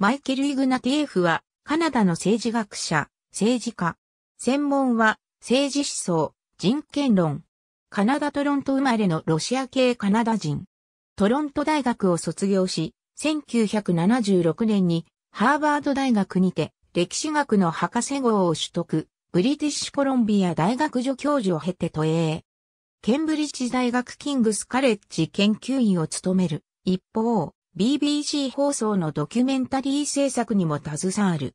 マイケル・イグナティエフは、カナダの政治学者、政治家。専門は、政治思想、人権論。カナダ・トロント生まれのロシア系カナダ人。トロント大学を卒業し、1976年にハーバード大学にて歴史学の博士号を取得、ブリティッシュコロンビア大学助教授を経て都営。ケンブリッジ大学キングスカレッジ研究員を務める。一方、BBC 放送のドキュメンタリー制作にも携わる。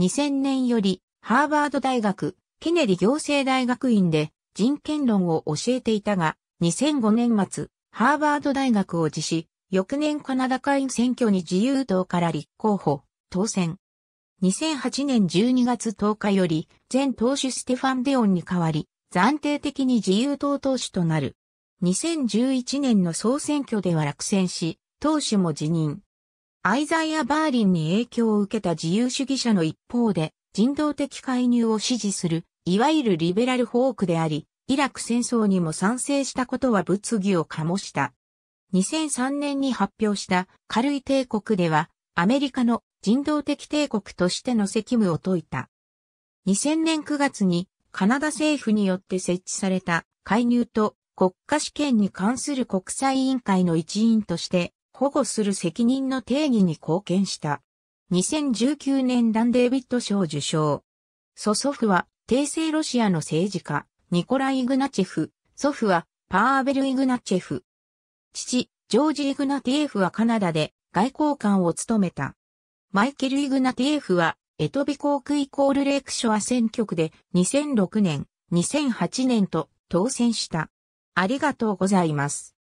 2000年より、ハーバード大学、ケネディ行政大学院で人権論を教えていたが、2005年末、ハーバード大学を辞し、翌年カナダ会員選挙に自由党から立候補、当選。2008年12月10日より、前党首ステファン・デオンに代わり、暫定的に自由党党首となる。2011年の総選挙では落選し、党首も辞任。アイザイア・バーリンに影響を受けた自由主義者の一方で、人道的介入を支持する、いわゆるリベラルフォークであり、イラク戦争にも賛成したことは物議を醸した。2003年に発表した軽い帝国では、アメリカの人道的帝国としての責務を解いた。2000年9月にカナダ政府によって設置された介入と国家試験に関する国際委員会の一員として保護する責任の定義に貢献した。2019年ダンデービット賞受賞。祖祖父は、帝政ロシアの政治家、ニコライ・イグナチェフ。祖父は、パーベル・イグナチェフ。父、ジョージ・イグナティエフはカナダで外交官を務めた。マイケル・イグナティエフは、エトビ航空イコールレイクショア選挙区で2006年、2008年と当選した。ありがとうございます。